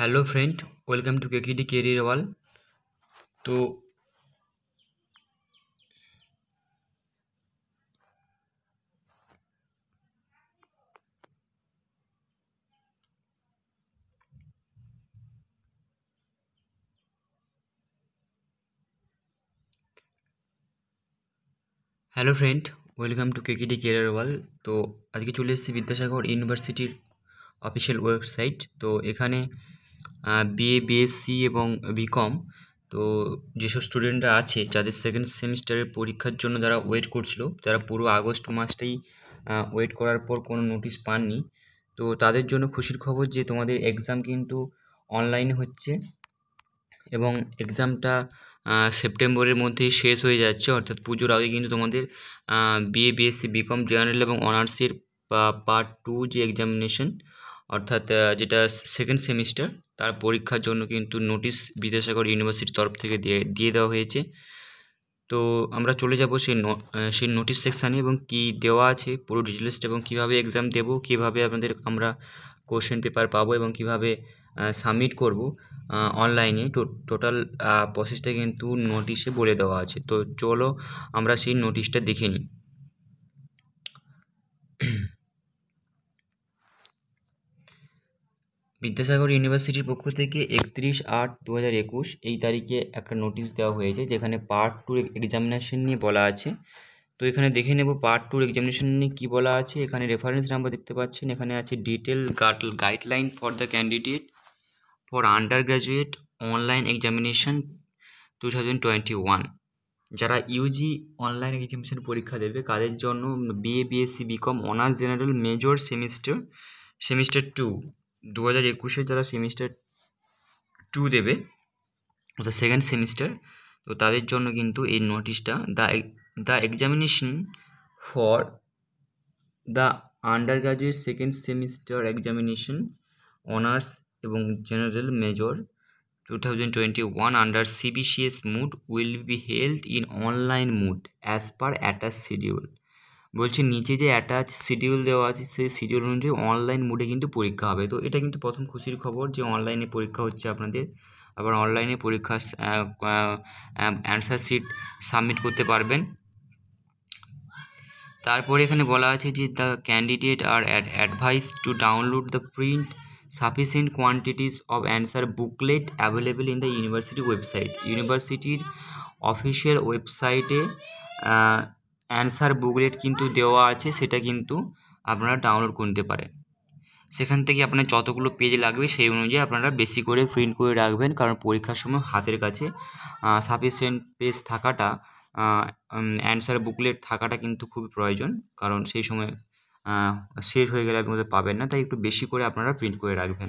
hello friend welcome to K D career wall तो hello friend welcome to KKD career wall তো আজকে চলে এসেছি বিদ্যাসাগর ইউনিভার্সিটির অফিসিয়াল ওয়েবসাইট তো এখানে বিএ বিএসসি এবং বিকম তো যেসব স্টুডেন্টরা আছে যাদের সেকেন্ড সেমিস্টারের পরীক্ষার জন্য যারা ওয়েট করছিল তারা পুরো আগস্ট মাসটাই ওয়েট করার পর কোনো নোটিশ পাননি তো তাদের জন্য খুশির খবর যে তোমাদের এক্সাম কিন্তু অনলাইনে হচ্ছে এবং এক্সামটা সেপ্টেম্বরের মধ্যেই শেষ হয়ে যাচ্ছে অর্থাৎ পুজোর আগে কিন্তু তোমাদের বিএ বিএসসি বিকম জেনারেল এবং অনার্সের পার্ট টু যে এক্সামিনেশন অর্থাৎ যেটা সেকেন্ড সেমিস্টার তার পরীক্ষার জন্য কিন্তু নোটিশ বিদ্যাসাগর ইউনিভার্সিটির তরফ থেকে দিয়ে দিয়ে দেওয়া হয়েছে তো আমরা চলে যাব সেই সেই নোটিশ সেকশানে এবং কি দেওয়া আছে পুরো ডিটেলস এবং কিভাবে এক্সাম দেব কিভাবে আমাদের আমরা কোশ্চেন পেপার পাবো এবং কিভাবে সাবমিট করব অনলাইনে টোটাল প্রসেসটা কিন্তু নোটিশে বলে দেওয়া আছে তো চলো আমরা সেই নোটিশটা দেখে নিই বিদ্যাসাগর ইউনিভার্সিটির পক্ষ থেকে একত্রিশ আট দু হাজার একুশ এই তারিখে একটা নোটিশ দেওয়া হয়েছে যেখানে পার্ট টু এক্সামিনেশন নিয়ে বলা আছে তো এখানে দেখে নেব পার্ট টুর এক্সামিনেশন নিয়ে কী বলা আছে এখানে রেফারেন্স নাম্বার দেখতে পাচ্ছেন এখানে আছে detail guideline for the candidate for undergraduate online examination two thousand twenty one যারা ইউজি অনলাইন এক্সামিনেশন পরীক্ষা দেবে তাদের জন্য BA BSc BCom honours general major semester semester two দু হাজার একুশে যারা সেমিস্টার টু দেবে অর্থাৎ সেকেন্ড সেমিস্টার তো তাদের জন্য কিন্তু এই নোটিশটা the the examination for the undergraduate second semester examination honours এবং general major two thousand twenty one under CBCS mode will be held in online mode as per attached schedule বলছে নিচে যে অ্যাটাচ শিডিউল দেওয়া আছে সেই schedule অনুযায়ী online মোডে কিন্তু পরীক্ষা হবে তো এটা কিন্তু প্রথম খুশির খবর যে অনলাইনে পরীক্ষা হচ্ছে আপনাদের আবার অনলাইনে পরীক্ষা অ্যান্সার শিট সাবমিট করতে পারবেন তারপরে এখানে বলা আছে যে the candidate are advise to download the print sufficient quantities of answer booklet available in the university website ইউনিভার্সিটির অফিসিয়াল ওয়েবসাইটে অ্যান্সার বুকলেট কিন্তু দেওয়া আছে সেটা কিন্তু আপনারা ডাউনলোড করতে পারেন সেখান থেকে আপনার যতগুলো পেজ লাগবে সেই অনুযায়ী আপনারা বেশি করে প্রিন্ট করে রাখবেন কারণ পরীক্ষার সময় হাতের কাছে সাফিসিয়েন্ট পেজ থাকাটা অ্যান্সার বুকলেট থাকাটা কিন্তু খুবই প্রয়োজন কারণ সেই সময় শেষ হয়ে গেলে আপনি পাবেন না তাই একটু বেশি করে আপনারা প্রিন্ট করে রাখবেন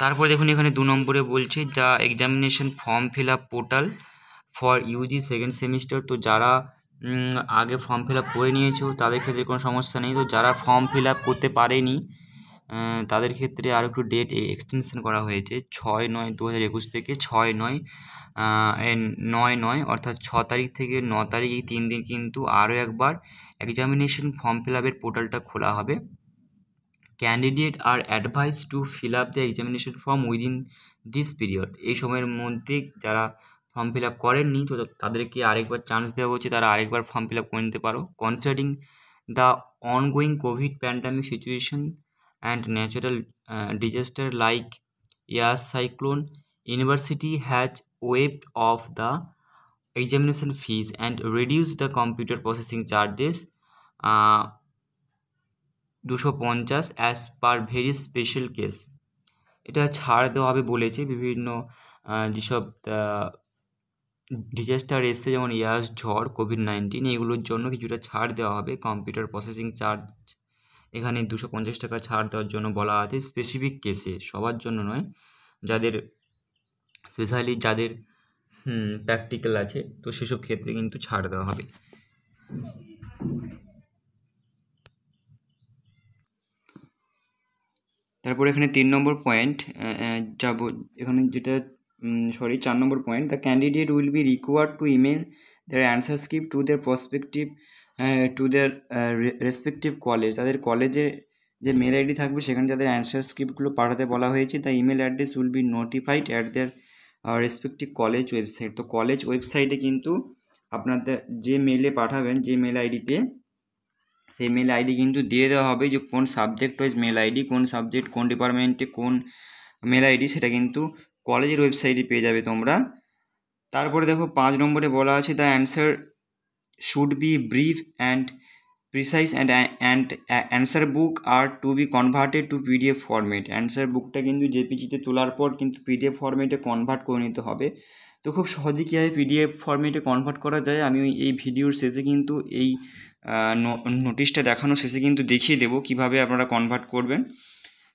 তারপর দেখুন এখানে দু নম্বরে বলছে যা examination form fill up portal for UG second semester তো যারা আগে ফর্ম ফিল আপ করে নিয়েছো তাদের ক্ষেত্রে কোনো সমস্যা নেই তো যারা ফর্ম ফিল আপ করতে পারেনি তাদের ক্ষেত্রে আরও একটু ডেট এক্সটেনশন করা হয়েছে ছয় নয় দু হাজার একুশ থেকে ছয় নয় নয় নয় অর্থাৎ ছ তারিখ থেকে ন তারিখ এই তিন দিন কিন্তু আরও একবার এক্সামিনেশন ফর্ম ফিল আপের পোর্টালটা খোলা হবে candidate are advise to fill up the examination form within this period এই সময়ের মধ্যে যারা ফর্ম ফিল আপ করেননি তো তাদেরকে আরেকবার চান্স দেওয়া হচ্ছে তারা আরেকবার ফর্ম ফিল আপ করে নিতে পারো considering the ongoing covid pandemic situation and natural disaster like air cyclone university has waived of the examination fees and reduce the computer processing charges দুশো পঞ্চাশ as per very special case এটা ছাড় দেওয়া হবে বলেছে বিভিন্ন uh, যেসব uh, disaster এসে যেমন ইয়াস ঝড় কোভিড নাইন্টিন এইগুলোর জন্য কিছুটা ছাড় দেওয়া হবে কম্পিউটার প্রসেসিং চার্জ এখানে দুশো পঞ্চাশ টাকা ছাড় দেওয়ার জন্য বলা আছে স্পেসিফিক কেসে সবার জন্য নয় যাদের স্পেশালি যাদের প্র্যাকটিক্যাল আছে তো সেসব ক্ষেত্রে কিন্তু ছাড় দেওয়া হবে তারপর এখানে তিন নম্বর পয়েন্ট যাব এখানে যেটা সরি চার নম্বর point the candidate will be required to email their answer script to their prospective to their respective college তাদের কলেজে যে মেল আইডি থাকবে সেখানে তাদের অ্যান্সার স্ক্রিপ্টগুলো পাঠাতে বলা হয়েছে the email address will be notified at their respective college website তো কলেজ ওয়েবসাইটে কিন্তু আপনাদের যে মেলে পাঠাবেন যে মেল আইডিতে সেই মেল আইডি কিন্তু দিয়ে দেওয়া হবে যে কোন সাবজেক্ট ওয়াইজ মেল আইডি কোন সাবজেক্ট কোন ডিপার্টমেন্টে কোন মেল আইডি সেটা কিন্তু কলেজের ওয়েবসাইটে পেয়ে যাবে তোমরা তারপরে দেখো পাঁচ নম্বরে বলা আছে the answer should be brief and precise and and answer book are to be converted to PDF format answer বুকটা কিন্তু জেপিজিতে তোলার পর কিন্তু পিডিএফ ফরম্যাটে কনভার্ট করে নিতে হবে তো খুব সহজে কীভাবে পিডিএফ ফরম্যাটে কনভার্ট করা যায় আমি এই ভিডিওর শেষে কিন্তু এই নোটিশটা দেখানোর শেষে কিন্তু দেখিয়ে দেবো কিভাবে আপনারা কনভার্ট করবেন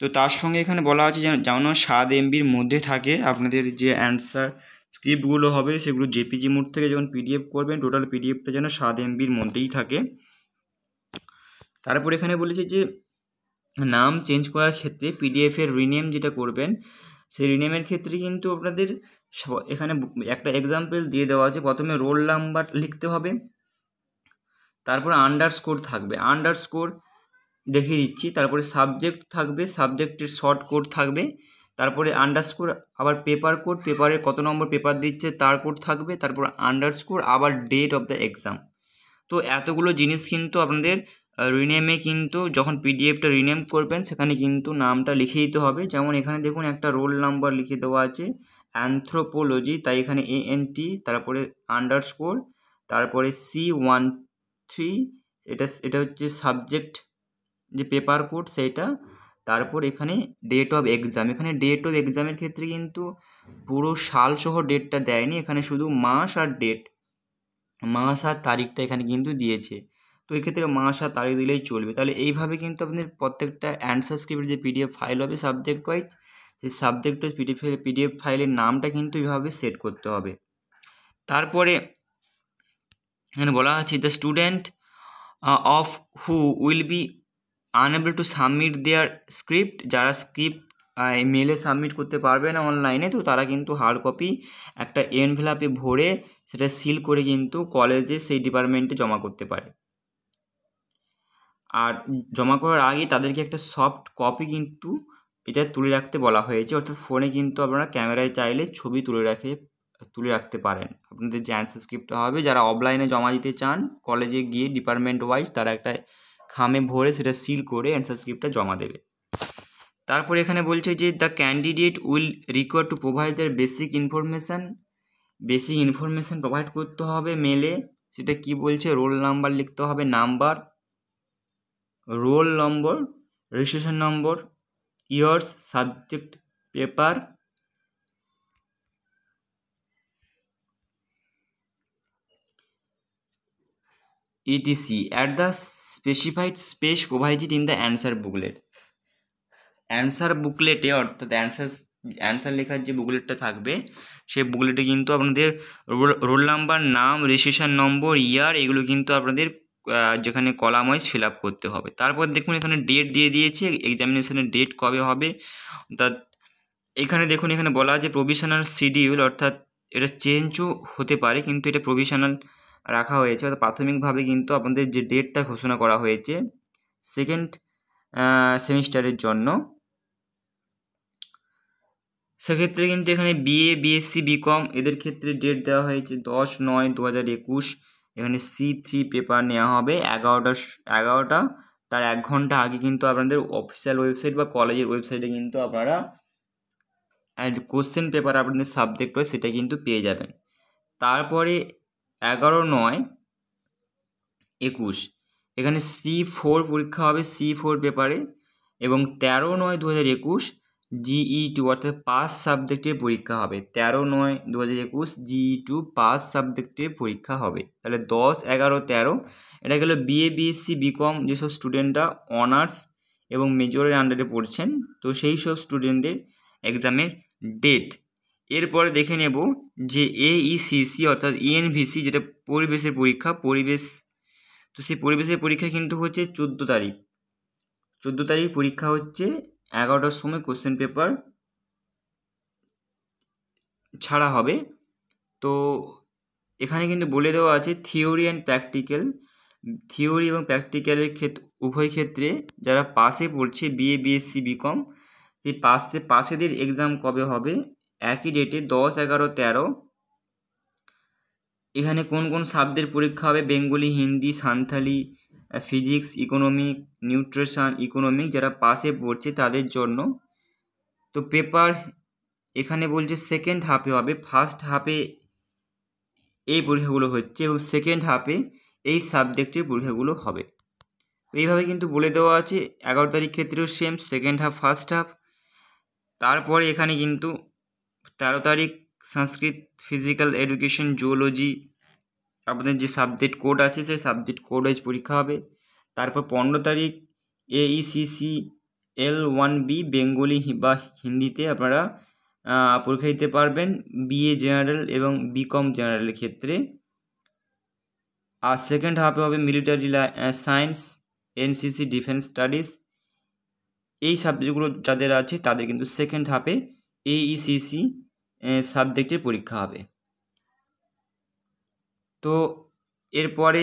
তো তার সঙ্গে এখানে বলা হচ্ছে যেন যেন সাত এমবির মধ্যে থাকে আপনাদের যে অ্যান্সার স্ক্রিপ্টগুলো হবে সেগুলো জেপিজি মোড থেকে যখন পিডিএফ করবেন টোটাল পিডিএফটা যেন সাত এমবির মধ্যেই থাকে তারপর এখানে বলেছে যে নাম চেঞ্জ করার ক্ষেত্রে পিডিএফের রিনেম যেটা করবেন সেই রিনেমের ক্ষেত্রে কিন্তু আপনাদের এখানে একটা এক্সাম্পল দিয়ে দেওয়া আছে প্রথমে রোল নাম্বার লিখতে হবে তারপর আন্ডার স্কোর থাকবে আন্ডার স্কোর দেখিয়ে দিচ্ছি তারপরে সাবজেক্ট থাকবে সাবজেক্টের শর্ট কোড থাকবে তারপরে আন্ডারস্কোর আবার পেপার কোড পেপারে কত নম্বর পেপার দিচ্ছে তার কোড থাকবে তারপর আন্ডারস্কোর আবার ডেট অফ দ্য এক্সাম তো এতগুলো জিনিস কিন্তু আপনাদের রিনেমে কিন্তু যখন পিডিএফটা রিনেম করবেন সেখানে কিন্তু নামটা লিখে দিতে হবে যেমন এখানে দেখুন একটা রোল নাম্বার লিখে দেওয়া আছে অ্যান্থ্রোপোলজি তাই এখানে এ এন তারপরে আন্ডারস্কোর তারপরে সি ওয়ান থ্রি এটা এটা হচ্ছে সাবজেক্ট যে পেপার কোড সেইটা তারপর এখানে ডেট অফ এক্সাম এখানে ডেট অফ এক্সামের ক্ষেত্রে কিন্তু পুরো সাল সহ ডেটটা দেয়নি এখানে শুধু মাস আর ডেট মাস আর তারিখটা এখানে কিন্তু দিয়েছে তো এক্ষেত্রে মাস আর তারিখ দিলেই চলবে তাহলে এইভাবে কিন্তু আপনাদের প্রত্যেকটা অ্যান্সার স্ক্রিপ্টের যে পিডিএফ ফাইল হবে সাবজেক্ট ওয়াইজ সেই সাবজেক্ট ওয়াইজ পিডিএফ পিডিএফ ফাইলের নামটা কিন্তু এইভাবে সেট করতে হবে তারপরে এখানে বলা আছে the student of who will be unable to submit their script যারা স্ক্রিপ্ট মেলে সাবমিট করতে পারবে না অনলাইনে তো তারা কিন্তু হার্ড কপি একটা এনভেলাপে ভরে সেটা সিল করে কিন্তু কলেজে সেই ডিপার্টমেন্টে জমা করতে পারে আর জমা করার আগে তাদেরকে একটা সফট কপি কিন্তু এটা তুলে রাখতে বলা হয়েছে অর্থাৎ ফোনে কিন্তু আপনারা ক্যামেরায় চাইলে ছবি তুলে রাখে তুলে রাখতে পারেন আপনাদের যে অ্যান্সার স্ক্রিপ্টটা হবে যারা অফলাইনে জমা দিতে চান কলেজে গিয়ে ডিপার্টমেন্ট ওয়াইজ তারা একটা খামে ভরে সেটা সিল করে অ্যান্সার স্ক্রিপ্টটা জমা দেবে তারপর এখানে বলছে যে the candidate will require to provide their basic information basic information provide করতে হবে মেলে সেটা কি বলছে রোল নাম্বার লিখতে হবে নাম্বার রোল নম্বর রেজিস্ট্রেশন নম্বর years subject paper etc at the specified space provided in the answer booklet answer বুকলেটে অর্থাৎ অ্যান্সার অ্যান্সার লেখার যে বুকলেটটা থাকবে সেই বুকলেটে কিন্তু আপনাদের রোল নাম্বার নাম রেজিস্ট্রেশন নম্বর ইয়ার এগুলো কিন্তু আপনাদের যেখানে কলাম ওয়াইজ ফিল আপ করতে হবে তারপর দেখুন এখানে ডেট দিয়ে দিয়েছে এক্সামিনেশানের ডেট কবে হবে তা এখানে দেখুন এখানে বলা আছে প্রভিশনাল শিডিউল অর্থাৎ এটা চেঞ্জও হতে পারে কিন্তু এটা প্রভিশনাল রাখা হয়েছে অর্থাৎ প্রাথমিকভাবে কিন্তু আপনাদের যে ডেটটা ঘোষণা করা হয়েছে সেকেন্ড সেমিস্টারের জন্য সেক্ষেত্রে কিন্তু এখানে বিএ বিএসসি বিকম এদের ক্ষেত্রে ডেট দেওয়া হয়েছে দশ নয় দু হাজার একুশ এখানে সি থ্রি পেপার নেওয়া হবে এগারোটা এগারোটা তার এক ঘন্টা আগে কিন্তু আপনাদের অফিসিয়াল ওয়েবসাইট বা কলেজের ওয়েবসাইটে কিন্তু আপনারা কোশ্চেন পেপার আপনাদের সাবজেক্ট হয় সেটা কিন্তু পেয়ে যাবেন তারপরে এগারো নয় একুশ এখানে সি ফোর পরীক্ষা হবে সি ফোর পেপারে এবং তেরো নয় দু হাজার একুশ জিই টু অর্থাৎ পাস সাবজেক্টের পরীক্ষা হবে তেরো নয় দু হাজার একুশ জিই টু পাস সাবজেক্টের পরীক্ষা হবে তাহলে দশ এগারো তেরো এটা গেলো বিএ বিএসসি বিকম যেসব স্টুডেন্টরা অনার্স এবং মেজরের আন্ডারে পড়ছেন তো সেই সব স্টুডেন্টদের এক্সামের ডেট এরপরে দেখে নেব যে এইসিসি e অর্থাৎ ইএনভিসি e যেটা পরিবেশের পরীক্ষা পরিবেশ তো সেই পরিবেশের পরীক্ষা কিন্তু হচ্ছে চোদ্দো তারিখ চোদ্দো তারিখ পরীক্ষা হচ্ছে এগারোটার সময় কোশ্চেন পেপার ছাড়া হবে তো এখানে কিন্তু বলে দেওয়া আছে থিওরি অ্যান্ড প্র্যাকটিক্যাল থিওরি এবং প্র্যাকটিক্যালের ক্ষেত্রে উভয় ক্ষেত্রে যারা পাশে পড়ছে বিএ বিএসসি বিকম সেই পাশে পাশেদের এক্সাম কবে হবে একই ডেটে দশ এগারো তেরো এখানে কোন কোন শব্দের পরীক্ষা হবে Bengali Hindi Santhali physics economic nutrition economic যারা পাশে পড়ছে তাদের জন্য তো পেপার এখানে বলছে সেকেন্ড হাফে হবে ফার্স্ট হাফে এই পরীক্ষাগুলো হচ্ছে এবং সেকেন্ড হাফে এই সাবজেক্টের পরীক্ষাগুলো হবে এইভাবে কিন্তু বলে দেওয়া আছে এগারো তারিখ ক্ষেত্রেও same second half first half তারপরে এখানে কিন্তু তেরো তারিখ সংস্কৃত ফিজিক্যাল এডুকেশন জুওলজি আপনাদের যে সাবজেক্ট কোড আছে সেই সাবজেক্ট কোড ওয়াইজ পরীক্ষা হবে তারপর পনেরো তারিখ AECC L one B Bengali বা হিন্দিতে আপনারা পরীক্ষা দিতে পারবেন বিএ জেনারেল এবং বিকম জেনারেলের ক্ষেত্রে আর সেকেন্ড হাফে হবে military science NCC defence studies এই সাবজেক্টগুলো যাদের আছে তাদের কিন্তু সেকেন্ড হাফে E, এইসিসি সাবজেক্টের পরীক্ষা হবে তো এরপরে